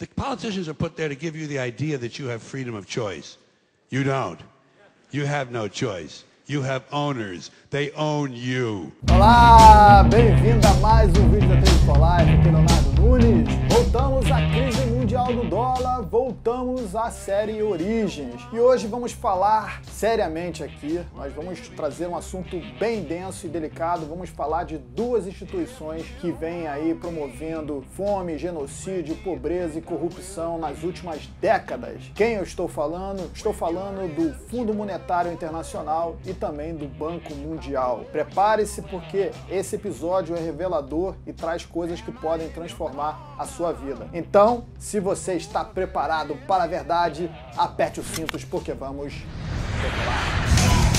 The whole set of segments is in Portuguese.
The politicians are put there to give you the idea that you have freedom of choice. You don't. You have no choice. You have owners. They own you. Olá, bem-vindo a mais um vídeo da Tribo Live. Aqui é Leonardo Nunes. Voltamos à crise Mundial do Dólar, voltamos à série Origens. E hoje vamos falar seriamente aqui, nós vamos trazer um assunto bem denso e delicado, vamos falar de duas instituições que vêm aí promovendo fome, genocídio, pobreza e corrupção nas últimas décadas. Quem eu estou falando? Estou falando do Fundo Monetário Internacional e também do Banco Mundial. Prepare-se porque esse episódio é revelador e traz coisas que podem transformar a sua vida. Então, se se você está preparado para a verdade, aperte os cintos porque vamos. Preparar.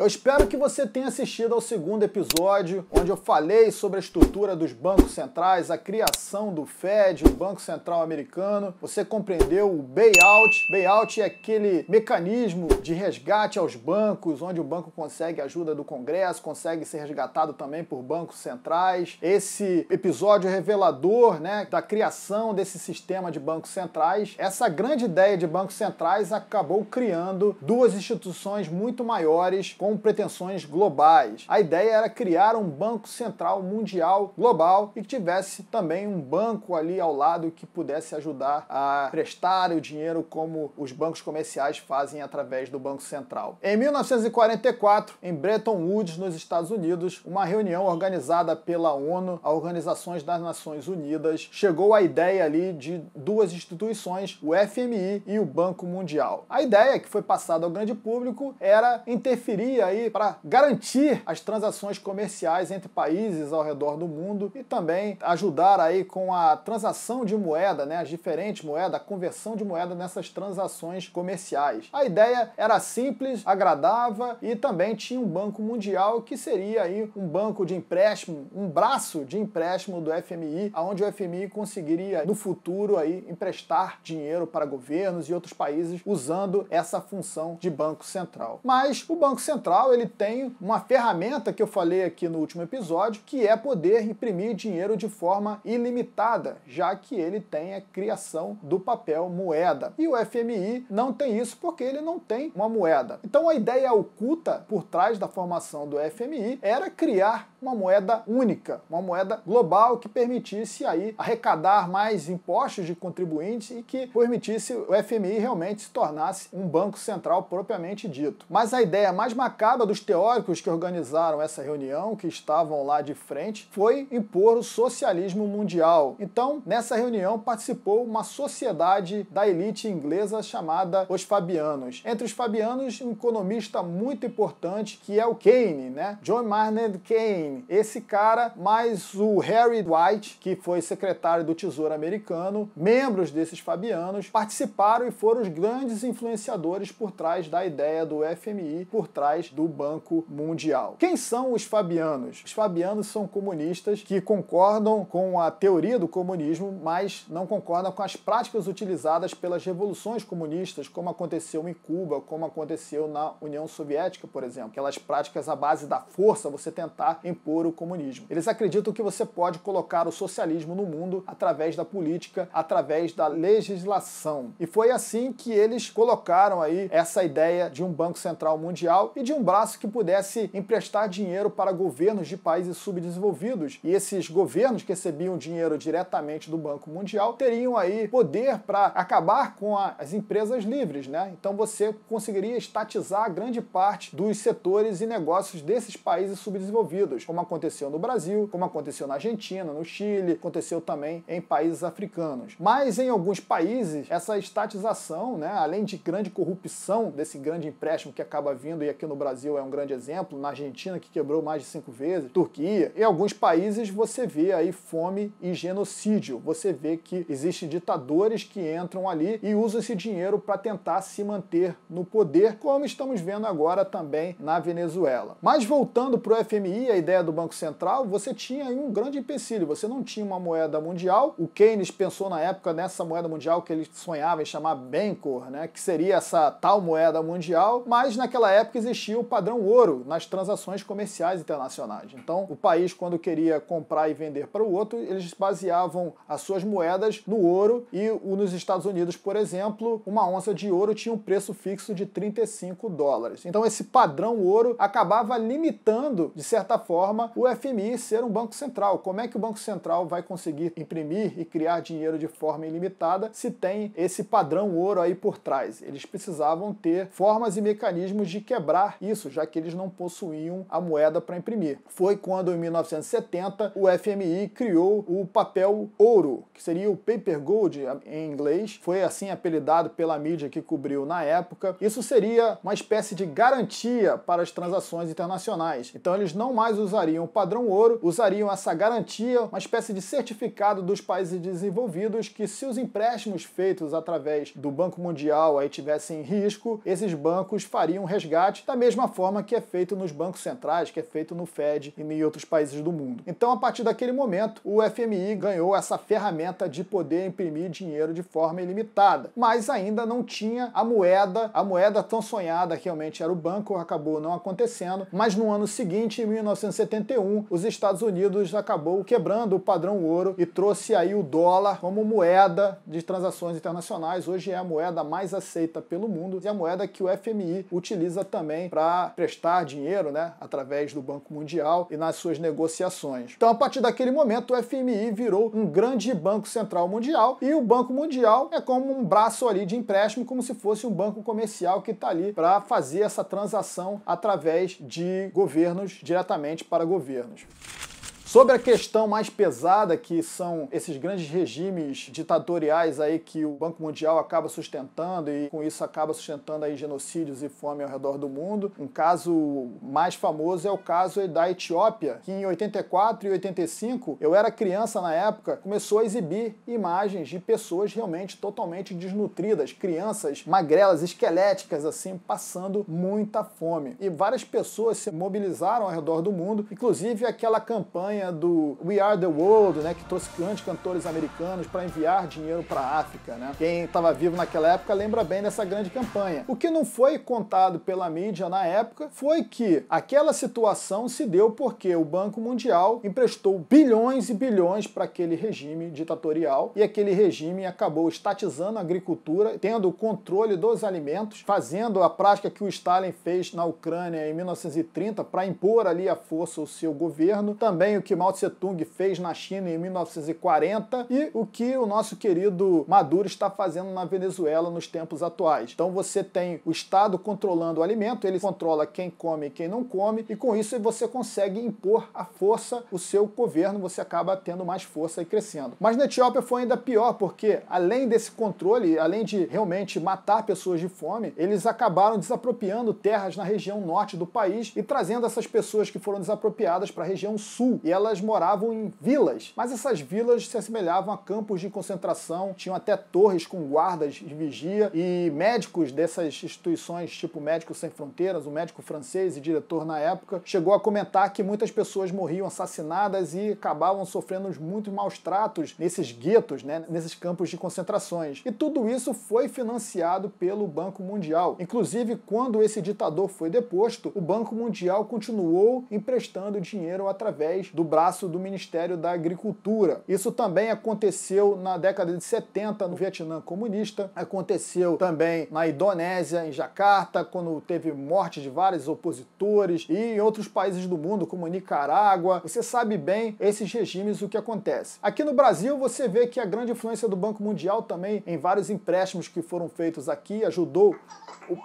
Eu espero que você tenha assistido ao segundo episódio, onde eu falei sobre a estrutura dos bancos centrais, a criação do Fed, o Banco Central Americano. Você compreendeu o bailout. Bailout é aquele mecanismo de resgate aos bancos, onde o banco consegue ajuda do Congresso, consegue ser resgatado também por bancos centrais. Esse episódio revelador né, da criação desse sistema de bancos centrais. Essa grande ideia de bancos centrais acabou criando duas instituições muito maiores com com pretensões globais. A ideia era criar um banco central mundial global e que tivesse também um banco ali ao lado que pudesse ajudar a prestar o dinheiro como os bancos comerciais fazem através do Banco Central. Em 1944, em Bretton Woods, nos Estados Unidos, uma reunião organizada pela ONU, a Organizações das Nações Unidas, chegou à ideia ali de duas instituições, o FMI e o Banco Mundial. A ideia que foi passada ao grande público era interferir economia aí para garantir as transações comerciais entre países ao redor do mundo e também ajudar aí com a transação de moeda, né, as diferentes moedas, a conversão de moeda nessas transações comerciais. A ideia era simples, agradava e também tinha um banco mundial que seria aí um banco de empréstimo, um braço de empréstimo do FMI, aonde o FMI conseguiria no futuro aí emprestar dinheiro para governos e outros países usando essa função de banco central. Mas o Banco Central Central ele tem uma ferramenta que eu falei aqui no último episódio, que é poder imprimir dinheiro de forma ilimitada, já que ele tem a criação do papel moeda. E o FMI não tem isso porque ele não tem uma moeda. Então a ideia oculta por trás da formação do FMI era criar uma moeda única, uma moeda global que permitisse aí arrecadar mais impostos de contribuintes e que permitisse o FMI realmente se tornasse um banco central propriamente dito. Mas a ideia mais acaba dos teóricos que organizaram essa reunião, que estavam lá de frente, foi impor o socialismo mundial. Então, nessa reunião participou uma sociedade da elite inglesa chamada os Fabianos. Entre os Fabianos, um economista muito importante que é o Keynes, né? John Maynard Keynes. Esse cara mais o Harry White, que foi secretário do Tesouro americano, membros desses Fabianos participaram e foram os grandes influenciadores por trás da ideia do FMI, por trás centrais do Banco Mundial. Quem são os fabianos? Os fabianos são comunistas que concordam com a teoria do comunismo, mas não concordam com as práticas utilizadas pelas revoluções comunistas, como aconteceu em Cuba, como aconteceu na União Soviética, por exemplo. Aquelas práticas à base da força, você tentar impor o comunismo. Eles acreditam que você pode colocar o socialismo no mundo através da política, através da legislação. E foi assim que eles colocaram aí essa ideia de um Banco Central Mundial e de de um braço que pudesse emprestar dinheiro para governos de países subdesenvolvidos. E esses governos que recebiam dinheiro diretamente do Banco Mundial teriam aí poder para acabar com a, as empresas livres, né? Então você conseguiria estatizar grande parte dos setores e negócios desses países subdesenvolvidos, como aconteceu no Brasil, como aconteceu na Argentina, no Chile, aconteceu também em países africanos. Mas em alguns países, essa estatização, né, além de grande corrupção desse grande empréstimo que acaba vindo e aqui no Brasil é um grande exemplo, na Argentina, que quebrou mais de cinco vezes, Turquia, em alguns países você vê aí fome e genocídio. Você vê que existem ditadores que entram ali e usam esse dinheiro para tentar se manter no poder, como estamos vendo agora também na Venezuela. Mas voltando para o FMI, a ideia do Banco Central, você tinha um grande empecilho, você não tinha uma moeda mundial. O Keynes pensou na época nessa moeda mundial que ele sonhava em chamar Bancor, né, que seria essa tal moeda mundial, mas naquela época existia existia o padrão ouro nas transações comerciais internacionais. Então, o país, quando queria comprar e vender para o outro, eles baseavam as suas moedas no ouro e nos Estados Unidos, por exemplo, uma onça de ouro tinha um preço fixo de 35 dólares. Então, esse padrão ouro acabava limitando, de certa forma, o FMI ser um banco central. Como é que o Banco Central vai conseguir imprimir e criar dinheiro de forma ilimitada se tem esse padrão ouro aí por trás? Eles precisavam ter formas e mecanismos de quebrar isso já que eles não possuíam a moeda para imprimir. Foi quando, em 1970, o FMI criou o papel ouro, que seria o paper gold em inglês. Foi assim apelidado pela mídia que cobriu na época. Isso seria uma espécie de garantia para as transações internacionais. Então eles não mais usariam o padrão ouro, usariam essa garantia, uma espécie de certificado dos países desenvolvidos que se os empréstimos feitos através do Banco Mundial aí tivessem risco, esses bancos fariam resgate da mesma forma que é feito nos bancos centrais, que é feito no Fed e em outros países do mundo. Então, a partir daquele momento, o FMI ganhou essa ferramenta de poder imprimir dinheiro de forma ilimitada, mas ainda não tinha a moeda, a moeda tão sonhada que realmente era o banco, acabou não acontecendo, mas no ano seguinte, em 1971, os Estados Unidos acabou quebrando o padrão ouro e trouxe aí o dólar como moeda de transações internacionais. Hoje é a moeda mais aceita pelo mundo e a moeda que o FMI utiliza também para prestar dinheiro né, através do Banco Mundial e nas suas negociações. Então, a partir daquele momento, o FMI virou um grande banco central mundial e o Banco Mundial é como um braço ali de empréstimo, como se fosse um banco comercial que está ali para fazer essa transação através de governos diretamente para governos. Sobre a questão mais pesada, que são esses grandes regimes ditatoriais aí que o Banco Mundial acaba sustentando e com isso acaba sustentando aí genocídios e fome ao redor do mundo. Um caso mais famoso é o caso da Etiópia, que em 84 e 85, eu era criança na época, começou a exibir imagens de pessoas realmente totalmente desnutridas, crianças magrelas, esqueléticas assim, passando muita fome. E várias pessoas se mobilizaram ao redor do mundo, inclusive aquela campanha campanha do We Are the World, né, que trouxe grandes cantores americanos para enviar dinheiro para a África. Né? Quem estava vivo naquela época lembra bem dessa grande campanha. O que não foi contado pela mídia na época foi que aquela situação se deu porque o Banco Mundial emprestou bilhões e bilhões para aquele regime ditatorial e aquele regime acabou estatizando a agricultura, tendo o controle dos alimentos, fazendo a prática que o Stalin fez na Ucrânia em 1930 para impor ali a força o seu governo. Também o que que Mao Tse Tung fez na China em 1940 e o que o nosso querido Maduro está fazendo na Venezuela nos tempos atuais. Então você tem o Estado controlando o alimento, ele controla quem come e quem não come, e com isso você consegue impor a força o seu governo, você acaba tendo mais força e crescendo. Mas na Etiópia foi ainda pior, porque além desse controle, além de realmente matar pessoas de fome, eles acabaram desapropriando terras na região norte do país e trazendo essas pessoas que foram desapropriadas para a região sul. E elas moravam em vilas, mas essas vilas se assemelhavam a campos de concentração, tinham até torres com guardas de vigia e médicos dessas instituições, tipo Médicos Sem Fronteiras, o um médico francês e diretor na época, chegou a comentar que muitas pessoas morriam assassinadas e acabavam sofrendo muitos maus tratos nesses guetos, né, nesses campos de concentrações. E tudo isso foi financiado pelo Banco Mundial. Inclusive, quando esse ditador foi deposto, o Banco Mundial continuou emprestando dinheiro através do braço do Ministério da Agricultura. Isso também aconteceu na década de 70 no Vietnã comunista, aconteceu também na Indonésia, em Jacarta, quando teve morte de vários opositores, e em outros países do mundo, como Nicarágua. Você sabe bem esses regimes o que acontece. Aqui no Brasil, você vê que a grande influência do Banco Mundial também em vários empréstimos que foram feitos aqui ajudou o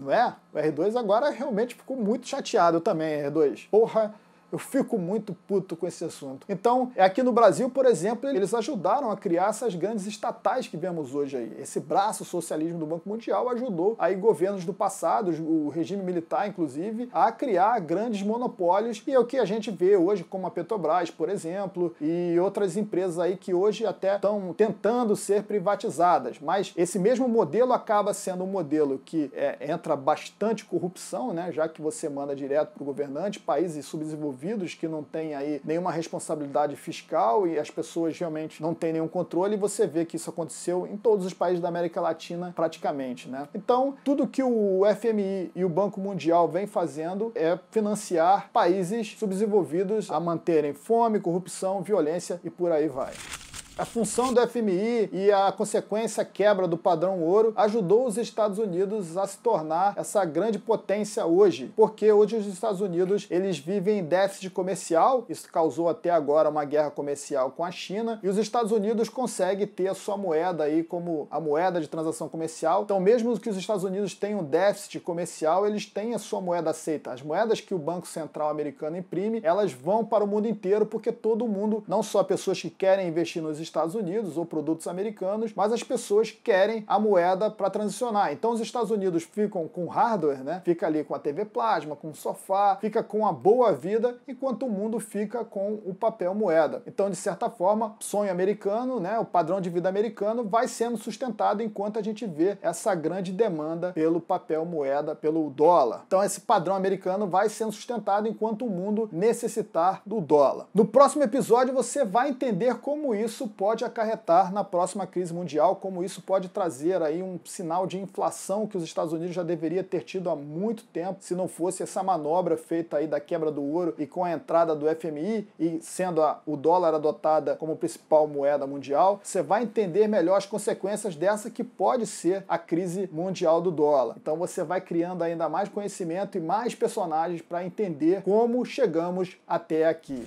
não é? O R2 agora realmente ficou muito chateado também, R2. Porra, eu fico muito puto com esse assunto. Então, é aqui no Brasil, por exemplo, eles ajudaram a criar essas grandes estatais que vemos hoje aí. Esse braço socialismo do Banco Mundial ajudou aí governos do passado, o regime militar inclusive, a criar grandes monopólios e é o que a gente vê hoje como a Petrobras, por exemplo, e outras empresas aí que hoje até estão tentando ser privatizadas. Mas esse mesmo modelo acaba sendo um modelo que é, entra bastante corrupção, né? Já que você manda direto para o governante, países subdesenvolvidos indivíduos que não têm aí nenhuma responsabilidade fiscal e as pessoas realmente não têm nenhum controle, e você vê que isso aconteceu em todos os países da América Latina praticamente, né? Então, tudo que o FMI e o Banco Mundial vem fazendo é financiar países subdesenvolvidos a manterem fome, corrupção, violência e por aí vai. A função do FMI e a consequência quebra do padrão ouro ajudou os Estados Unidos a se tornar essa grande potência hoje, porque hoje os Estados Unidos eles vivem em déficit comercial, isso causou até agora uma guerra comercial com a China, e os Estados Unidos conseguem ter a sua moeda aí como a moeda de transação comercial. Então, mesmo que os Estados Unidos tenham déficit comercial, eles têm a sua moeda aceita. As moedas que o Banco Central americano imprime, elas vão para o mundo inteiro porque todo mundo, não só pessoas que querem investir nos Estados Unidos ou produtos americanos, mas as pessoas querem a moeda para transicionar. Então os Estados Unidos ficam com hardware, né? Fica ali com a TV plasma, com o sofá, fica com a boa vida, enquanto o mundo fica com o papel moeda. Então, de certa forma, sonho americano, né? O padrão de vida americano vai sendo sustentado enquanto a gente vê essa grande demanda pelo papel moeda, pelo dólar. Então, esse padrão americano vai sendo sustentado enquanto o mundo necessitar do dólar. No próximo episódio, você vai entender como isso pode acarretar na próxima crise mundial, como isso pode trazer aí um sinal de inflação que os Estados Unidos já deveria ter tido há muito tempo, se não fosse essa manobra feita aí da quebra do ouro e com a entrada do FMI e sendo a, o dólar adotada como principal moeda mundial, você vai entender melhor as consequências dessa que pode ser a crise mundial do dólar. Então você vai criando ainda mais conhecimento e mais personagens para entender como chegamos até aqui.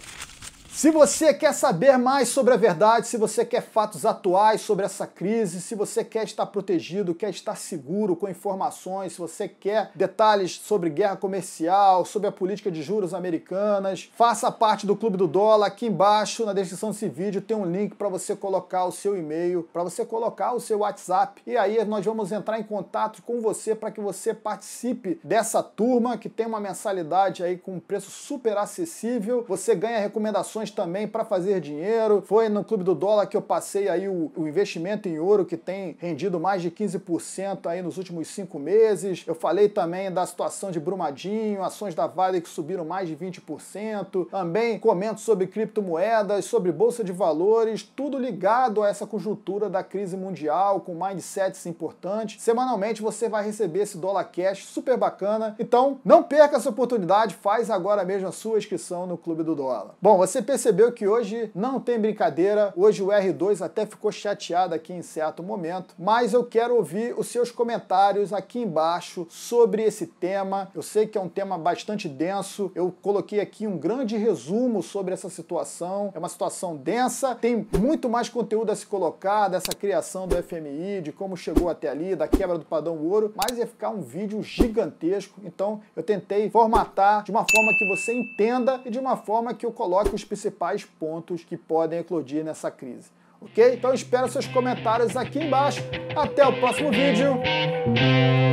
Se você quer saber mais sobre a verdade, se você quer fatos atuais sobre essa crise, se você quer estar protegido, quer estar seguro com informações, se você quer detalhes sobre guerra comercial, sobre a política de juros americanas, faça parte do Clube do Dólar. Aqui embaixo, na descrição desse vídeo, tem um link para você colocar o seu e-mail, para você colocar o seu WhatsApp. E aí nós vamos entrar em contato com você para que você participe dessa turma que tem uma mensalidade aí com um preço super acessível. Você ganha recomendações ações também para fazer dinheiro. Foi no Clube do Dólar que eu passei aí o, o investimento em ouro que tem rendido mais de 15% aí nos últimos cinco meses. Eu falei também da situação de Brumadinho, ações da Vale que subiram mais de 20%. Também comento sobre criptomoedas, sobre bolsa de valores, tudo ligado a essa conjuntura da crise mundial com mindsets importantes. Semanalmente você vai receber esse dólar cash super bacana. Então, não perca essa oportunidade, faz agora mesmo a sua inscrição no Clube do Dólar. Bom, você percebeu percebeu que hoje não tem brincadeira, hoje o R2 até ficou chateado aqui em certo momento, mas eu quero ouvir os seus comentários aqui embaixo sobre esse tema. Eu sei que é um tema bastante denso, eu coloquei aqui um grande resumo sobre essa situação. É uma situação densa, tem muito mais conteúdo a se colocar dessa criação do FMI, de como chegou até ali, da quebra do padrão ouro, mas ia ficar um vídeo gigantesco. Então eu tentei formatar de uma forma que você entenda e de uma forma que eu coloque os principais pontos que podem eclodir nessa crise. Ok? Então espero seus comentários aqui embaixo. Até o próximo vídeo.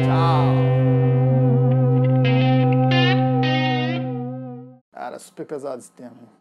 Tchau. Cara, super pesado esse tema.